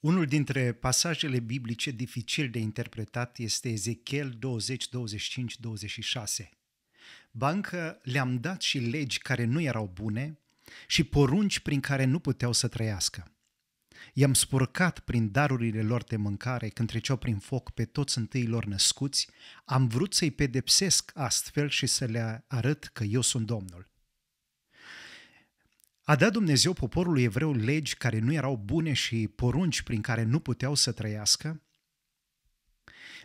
Unul dintre pasajele biblice dificil de interpretat este Ezechiel 20, 25, 26. Bancă le-am dat și legi care nu erau bune și porunci prin care nu puteau să trăiască. I-am spurcat prin darurile lor de mâncare când treceau prin foc pe toți întâi lor născuți, am vrut să-i pedepsesc astfel și să le arăt că eu sunt Domnul. A dat Dumnezeu poporului evreu legi care nu erau bune și porunci prin care nu puteau să trăiască?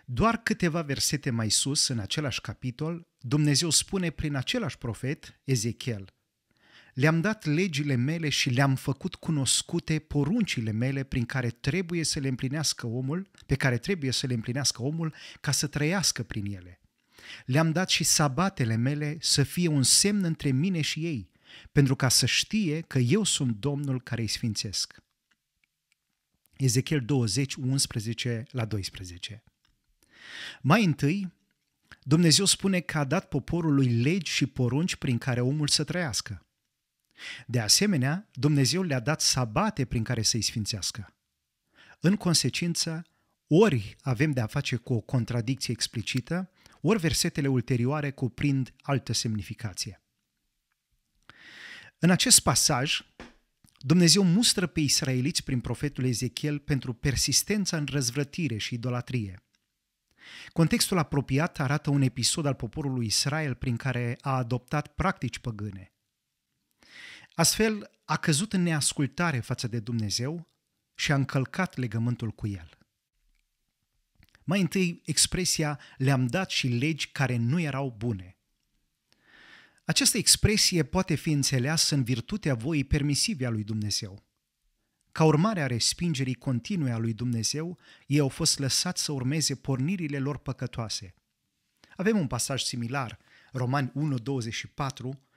Doar câteva versete mai sus, în același capitol, Dumnezeu spune prin același profet, Ezechiel, Le-am dat legile mele și le-am făcut cunoscute poruncile mele prin care trebuie să le împlinească omul, pe care trebuie să le împlinească omul ca să trăiască prin ele. Le-am dat și sabatele mele să fie un semn între mine și ei, pentru ca să știe că eu sunt Domnul care îi sfințesc. Ezechiel 20, 11 la 12. Mai întâi, Dumnezeu spune că a dat poporului legi și porunci prin care omul să trăiască. De asemenea, Dumnezeu le-a dat sabate prin care să-i sfințească. În consecință, ori avem de a face cu o contradicție explicită, ori versetele ulterioare cuprind altă semnificație. În acest pasaj, Dumnezeu mustră pe israeliți prin profetul Ezechiel pentru persistența în răzvrătire și idolatrie. Contextul apropiat arată un episod al poporului Israel prin care a adoptat practici păgâne. Astfel, a căzut în neascultare față de Dumnezeu și a încălcat legământul cu el. Mai întâi, expresia le-am dat și legi care nu erau bune. Această expresie poate fi înțeleasă în virtutea voii permisive a lui Dumnezeu. Ca urmare a respingerii continue a lui Dumnezeu, ei au fost lăsați să urmeze pornirile lor păcătoase. Avem un pasaj similar, Romani 1:24,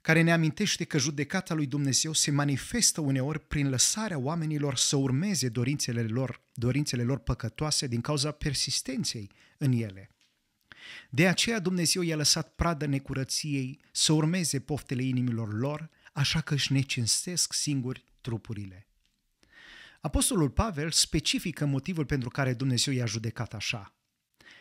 care ne amintește că judecata lui Dumnezeu se manifestă uneori prin lăsarea oamenilor să urmeze dorințele lor, dorințele lor păcătoase din cauza persistenței în ele – de aceea Dumnezeu i-a lăsat pradă necurăției să urmeze poftele inimilor lor, așa că își necinstesc singuri trupurile. Apostolul Pavel specifică motivul pentru care Dumnezeu i-a judecat așa.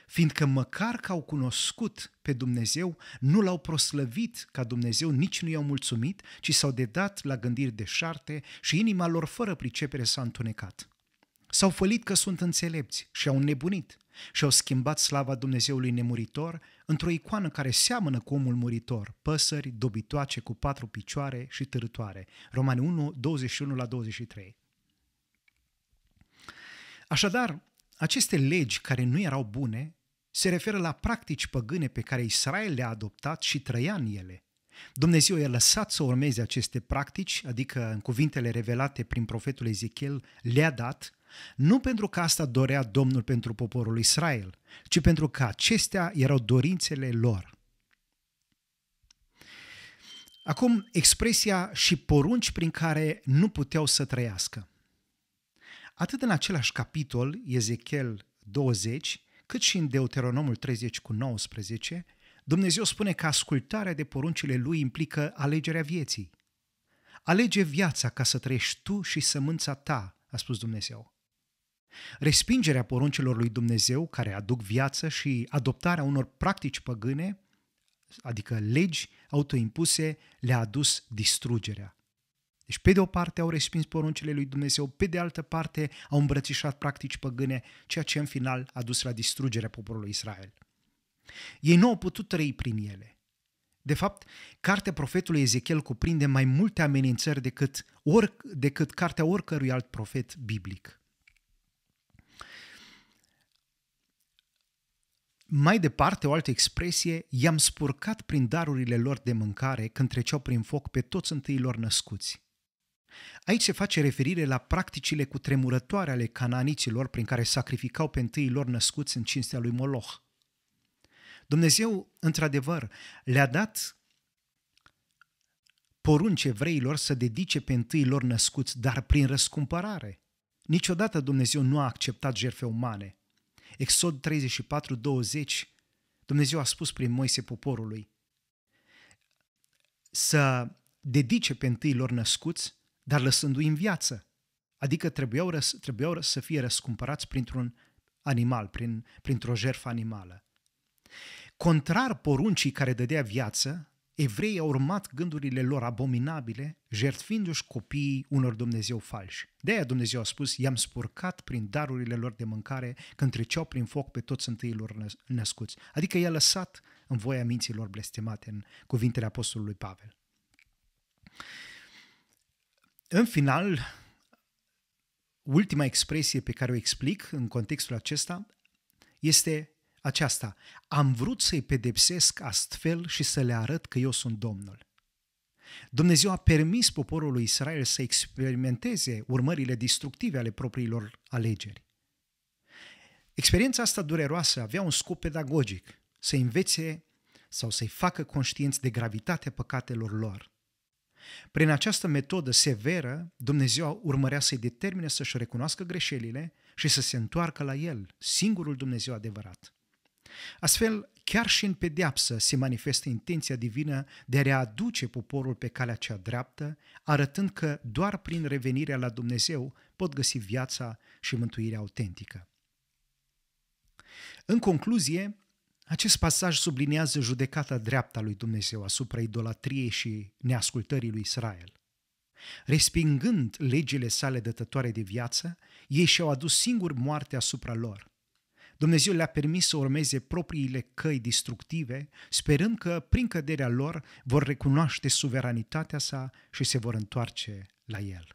Fiindcă măcar că au cunoscut pe Dumnezeu, nu l-au proslăvit ca Dumnezeu, nici nu i-au mulțumit, ci s-au dedat la gândiri deșarte și inima lor fără pricepere s-a întunecat. S-au fălit că sunt înțelepți și au nebunit și au schimbat slava Dumnezeului nemuritor într-o icoană care seamănă cu omul muritor, păsări, dobitoace cu patru picioare și târătoare. Romani 1, 21 la 23. Așadar, aceste legi care nu erau bune se referă la practici păgâne pe care Israel le-a adoptat și trăia în ele. Dumnezeu i-a lăsat să urmeze aceste practici, adică în cuvintele revelate prin profetul Ezechiel, le-a dat nu pentru că asta dorea Domnul pentru poporul Israel, ci pentru că acestea erau dorințele lor. Acum, expresia și porunci prin care nu puteau să trăiască. Atât în același capitol, Ezechiel 20, cât și în Deuteronomul 30 cu 19, Dumnezeu spune că ascultarea de poruncile lui implică alegerea vieții. Alege viața ca să trăiești tu și sămânța ta, a spus Dumnezeu. Respingerea poruncilor lui Dumnezeu care aduc viață și adoptarea unor practici păgâne, adică legi autoimpuse, le-a adus distrugerea. Deci, pe de o parte au respins poruncile lui Dumnezeu, pe de altă parte au îmbrățișat practici păgâne, ceea ce în final a dus la distrugerea poporului Israel. Ei nu au putut trăi prin ele. De fapt, cartea profetului Ezechiel cuprinde mai multe amenințări decât, or, decât cartea oricărui alt profet biblic. Mai departe, o altă expresie, i-am spurcat prin darurile lor de mâncare când treceau prin foc pe toți întâilor născuți. Aici se face referire la practicile cu tremurătoare ale cananiților prin care sacrificau pe întâii lor născuți în cinstea lui Moloch. Dumnezeu, într-adevăr, le-a dat porunce evreilor să dedice pe întâii lor născuți, dar prin răscumpărare. Niciodată Dumnezeu nu a acceptat jerfe umane. Exod 34, 20, Dumnezeu a spus prin Moise poporului să dedice pe întâi lor născuți, dar lăsându-i în viață. Adică trebuiau, răs, trebuiau să fie răscumpărați printr-un animal, prin, printr-o jertfă animală. Contrar poruncii care dădea viață, Evreii au urmat gândurile lor abominabile, jertfindu-și copiii unor Dumnezeu falși. De-aia Dumnezeu a spus, i-am spurcat prin darurile lor de mâncare când treceau prin foc pe toți întâiilor născuți. Adică i-a lăsat în voia minților blestemate, în cuvintele Apostolului Pavel. În final, ultima expresie pe care o explic în contextul acesta este aceasta, am vrut să-i pedepsesc astfel și să le arăt că eu sunt Domnul. Dumnezeu a permis poporului Israel să experimenteze urmările destructive ale propriilor alegeri. Experiența asta dureroasă avea un scop pedagogic, să învețe sau să-i facă conștienți de gravitatea păcatelor lor. Prin această metodă severă, Dumnezeu urmărea să-i determine să-și recunoască greșelile și să se întoarcă la El, singurul Dumnezeu adevărat. Astfel, chiar și în pedeapsă se manifestă intenția divină de a readuce poporul pe calea cea dreaptă, arătând că doar prin revenirea la Dumnezeu pot găsi viața și mântuirea autentică. În concluzie, acest pasaj subliniază judecata dreapta lui Dumnezeu asupra idolatriei și neascultării lui Israel. Respingând legile sale dătătoare de viață, ei și-au adus singur moartea asupra lor – Dumnezeu le-a permis să urmeze propriile căi destructive, sperând că, prin căderea lor, vor recunoaște suveranitatea sa și se vor întoarce la el.